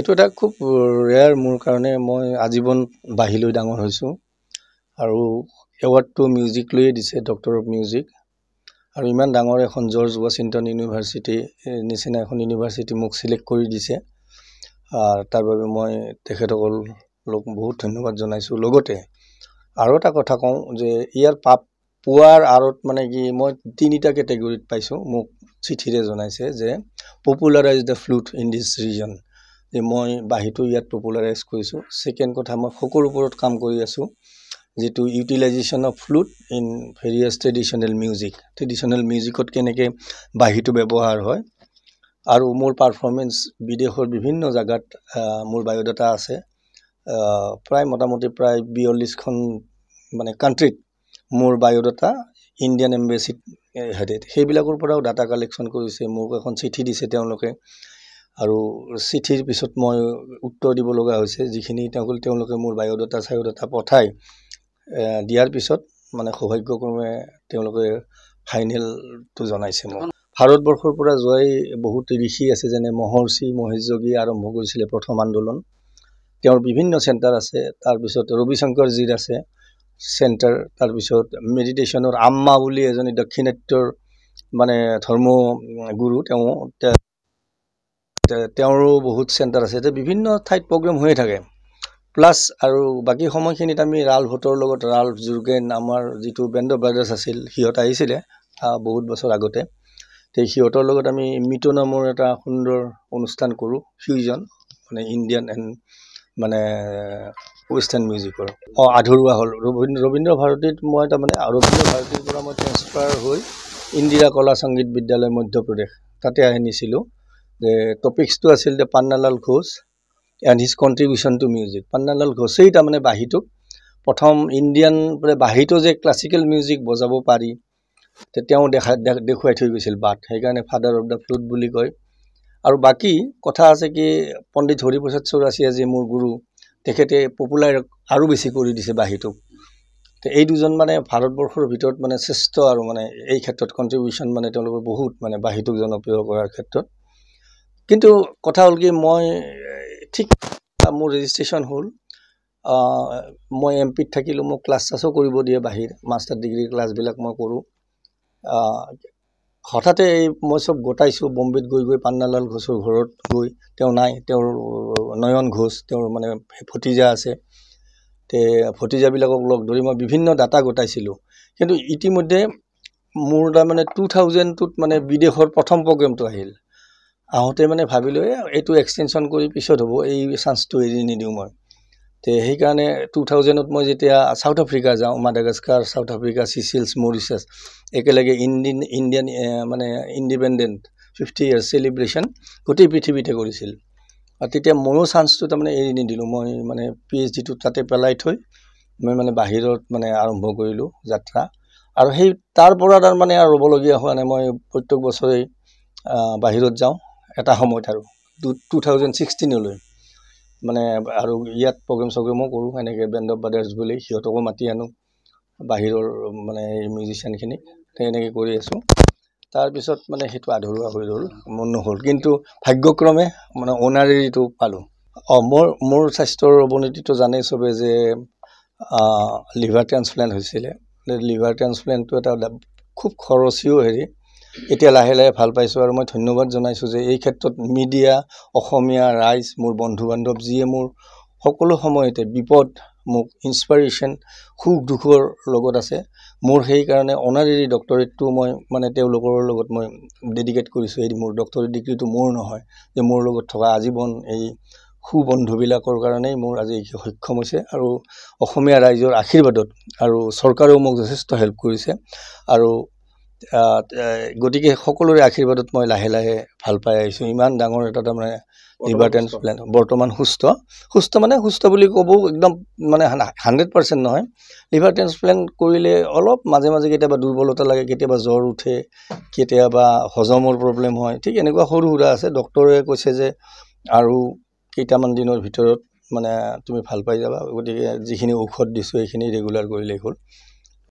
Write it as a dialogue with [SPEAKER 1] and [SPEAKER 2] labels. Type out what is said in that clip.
[SPEAKER 1] এইটো এটা খুব ৰেয়াৰ মোৰ কাৰণে মই আজীৱন বাহিলৈ ডাঙৰ হৈছোঁ আৰু এৱাৰ্ডটো মিউজিক লৈয়ে দিছে ডক্টৰ অফ মিউজিক আৰু ইমান ডাঙৰ এখন জৰ্জ ৱাশ্বিংটন ইউনিভাৰ্চিটি নিচিনা এখন ইউনিভাৰ্চিটি মোক চিলেক্ট কৰি দিছে তাৰ বাবে মই তেখেতসকল লোক বহুত ধন্যবাদ জনাইছোঁ লগতে আৰু এটা কথা কওঁ যে ইয়াৰ পাপ পোৱাৰ আঁৰত মানে কি মই তিনিটা কেটেগৰীত পাইছোঁ মোক চিঠিৰে জনাইছে যে popularize the flute in this region যে মই বাঁহীটো ইয়াত পপুলাৰাইজ কৰিছোঁ ছেকেণ্ড কথা মই সকলো ওপৰত কাম কৰি আছোঁ যিটো utilization of flute in various traditional music traditional মিউজিকত কেনেকৈ বাঁহীটো ব্যৱহাৰ হয় আৰু মোৰ পাৰফৰ্মেঞ্চ বিদেশৰ বিভিন্ন জেগাত মোৰ বায়'ডাটা আছে প্ৰায় মোটামুটি প্ৰায় বিয়ল্লিছখন মানে কাণ্ট্ৰিত মোৰ বায়'ডাটা ইণ্ডিয়ান এম্বেচিত হেৰিত সেইবিলাকৰ পৰাও ডাটা কালেকশ্যন কৰিছে মোক এখন চিঠি দিছে তেওঁলোকে আৰু চিঠিৰ পিছত মই উত্তৰ দিব লগা হৈছে যিখিনি তেওঁক তেওঁলোকে মোৰ বায়'ডাটা চায়'ডাটা পঠাই দিয়াৰ পিছত মানে সৌভাগ্যক্ৰমে তেওঁলোকে ফাইনেলটো জনাইছে মোক ভাৰতবৰ্ষৰ পৰা যোৱাই বহুত ঋষি আছে যেনে মহৰ্ষি মহেশযোগী আৰম্ভ কৰিছিলে প্ৰথম আন্দোলন তেওঁৰ বিভিন্ন চেণ্টাৰ আছে তাৰপিছত ৰবি ৰবিশংকৰজীৰ আছে চেণ্টাৰ তাৰপিছত মেডিটেশ্যনৰ আম্মা বুলি এজনী দক্ষিণাত্যৰ মানে ধৰ্মগুৰু তেওঁ তেওঁৰো বহুত চেণ্টাৰ আছে এতিয়া বিভিন্ন ঠাইত প্ৰগ্ৰেম হৈয়ে থাকে প্লাছ আৰু বাকী সময়খিনিত আমি ৰাল ভোটৰ লগত ৰাল জুৰ্গেন আমাৰ যিটো বেণ্ড অফ ব্ৰাদাৰ্ছ আছিল সিহঁত আহিছিলে বহুত বছৰ আগতে তে সিহঁতৰ লগত আমি মিটো নামৰ এটা সুন্দৰ অনুষ্ঠান কৰোঁ ফিউজন মানে ইণ্ডিয়ান এণ্ড মানে ৱেষ্টাৰ্ণ মিউজিকৰ অঁ আধৰুৱা হ'ল ৰবীন্দ্ৰ ৰবীন্দ্ৰ ভাৰতীত মই তাৰমানে ৰবীন্দ্ৰ ভাৰতীৰ পৰা মই ট্ৰেন্সফাৰ হৈ ইন্দিৰা কলা সংগীত বিদ্যালয় মধ্যপ্ৰদেশ তাতে আহি নিছিলোঁ যে টপিকছটো আছিল যে Pannalal Ghosh and his contribution to music Pannalal ঘোষেই তাৰমানে বাঁহীটোক প্ৰথম ইণ্ডিয়ান বাঁহীটো যে ক্লাছিকেল মিউজিক বজাব পাৰি তেওঁ দেখা দেখুৱাই থৈ গৈছিল বাট সেইকাৰণে ফাদাৰ অফ দ্য ফ্লুট বুলি কয় আৰু বাকী কথা আছে কি পণ্ডিত হৰিপ্ৰসাদ চৌৰাচীয়া যি মোৰ গুৰু তেখেতে পপুলাৰ আৰু বেছি কৰি দিছে বাঁহীটোক এই দুজন মানে ভাৰতবৰ্ষৰ ভিতৰত মানে শ্ৰেষ্ঠ আৰু মানে এই ক্ষেত্ৰত কণ্ট্ৰিবিউশ্যন মানে তেওঁলোকৰ বহুত মানে বাঁহীটোক জনপ্ৰিয় কৰাৰ ক্ষেত্ৰত কিন্তু কথা হ'ল কি মই ঠিক মোৰ ৰেজিষ্ট্ৰেশ্যন হ'ল মই এম পিত থাকিলোঁ মোক ক্লাছ চাছো কৰিব দিয়ে বাহিৰ মাষ্টাৰ ডিগ্ৰীৰ ক্লাছবিলাক মই কৰোঁ হঠাতে এই মই চব গোটাইছোঁ বম্বেত গৈ গৈ পান্নালাল ঘোষৰ ঘৰত গৈ তেওঁ নাই তেওঁৰ নয়ন ঘোষ তেওঁৰ মানে ভতিজা আছে তে ভতিজাবিলাকক লগ ধৰি মই বিভিন্ন ডাটা গোটাইছিলোঁ কিন্তু ইতিমধ্যে মোৰ তাৰমানে টু থাউজেণ্ডটোত মানে বিদেশৰ প্ৰথম প্ৰগ্ৰেমটো আহিল আহোঁতে মানে ভাবিলোঁ লৈ এইটো এক্সটেনশ্যন কৰি পিছত হ'ব এই চান্সটো এৰি নিদিওঁ মই তে সেইকাৰণে টু থাউজেণ্ডত মই যেতিয়া ছাউথ আফ্ৰিকা যাওঁ Madagascar South Africa Seychelles Mauritius একেলগে ইণ্ডিন ইণ্ডিয়ান মানে ইণ্ডিপেণ্ডেণ্ট ফিফটি ইয়াৰ চেলিব্ৰেশ্যন গোটেই পৃথিৱীতে কৰিছিল আৰু তেতিয়া ময়ো চান্সটো তাৰমানে এৰি নিদিলোঁ মই মানে পি এইচ ডিটো তাতে পেলাই থৈ মই মানে বাহিৰত মানে আৰম্ভ কৰিলোঁ যাত্ৰা আৰু সেই তাৰপৰা তাৰমানে আৰু ৰ'বলগীয়া হোৱা নাই মই প্ৰত্যেক বছৰেই বাহিৰত যাওঁ এটা সময়ত আৰু টু টু থাউজেণ্ড ছিক্সটিনলৈ মানে আৰু ইয়াত প্ৰগ্ৰেম চগ্ৰেমো কৰোঁ এনেকৈ বেণ্ড অফ ব্ৰাদাৰ্ছ বুলি সিহঁতকো মাতি আনো বাহিৰৰ মানে এই মিউজিচিয়ানখিনি তেনেকৈ কৰি আছোঁ তাৰপিছত মানে সেইটো আধৰুৱা হৈ ৰ'ল মন নহ'ল কিন্তু ভাগ্যক্ৰমে মানে অনাৰেৰীটো পালোঁ অঁ মোৰ মোৰ স্বাস্থ্যৰ অৱনতিটো জানেই চবেই যে লিভাৰ ট্ৰেঞ্চপ্লেণ্ট হৈছিলে লিভাৰ ট্ৰেন্সপ্লেণ্টটো এটা খুব খৰচীও হেৰি এতিয়া লাহে লাহে ভাল পাইছোঁ আৰু মই ধন্যবাদ জনাইছোঁ যে এই ক্ষেত্ৰত মিডিয়া অসমীয়া ৰাইজ মোৰ বন্ধু বান্ধৱ যিয়ে মোৰ সকলো সময়তে বিপদ মোক ইনস্পাইৰেশ্যন সুখ দুখৰ লগত আছে মোৰ সেইকাৰণে অনাৰেৰী ডক্টৰেটটো মই মানে তেওঁলোকৰ লগত মই ডেডিকেট কৰিছোঁ এই মোৰ ডক্টৰেট ডিগ্ৰীটো মোৰ নহয় যে মোৰ লগত থকা আজীৱন এই সু বন্ধুবিলাকৰ কাৰণেই মোৰ আজি সক্ষম হৈছে আৰু অসমীয়া ৰাইজৰ আশীৰ্বাদত আৰু চৰকাৰেও মোক যথেষ্ট হেল্প কৰিছে আৰু গতিকে সকলোৰে আশীৰ্বাদত মই লাহে লাহে ভাল পাই আহিছোঁ ইমান ডাঙৰ এটা তাৰমানে লিভাৰ ট্ৰেন্সপ্লেণ্ট বৰ্তমান সুস্থ সুস্থ মানে সুস্থ বুলি ক'বও একদম মানে হাণ্ড্ৰেড পাৰ্চেণ্ট নহয় লিভাৰ ট্ৰেন্সপ্লেণ্ট কৰিলে অলপ মাজে মাজে কেতিয়াবা দুৰ্বলতা লাগে কেতিয়াবা জ্বৰ উঠে কেতিয়াবা হজমৰ প্ৰব্লেম হয় ঠিক এনেকুৱা সৰু সুৰা আছে ডক্টৰে কৈছে যে আৰু কেইটামান দিনৰ ভিতৰত মানে তুমি ভাল পাই যাবা গতিকে যিখিনি ঔষধ দিছোঁ সেইখিনি ৰেগুলাৰ কৰিলেই হ'ল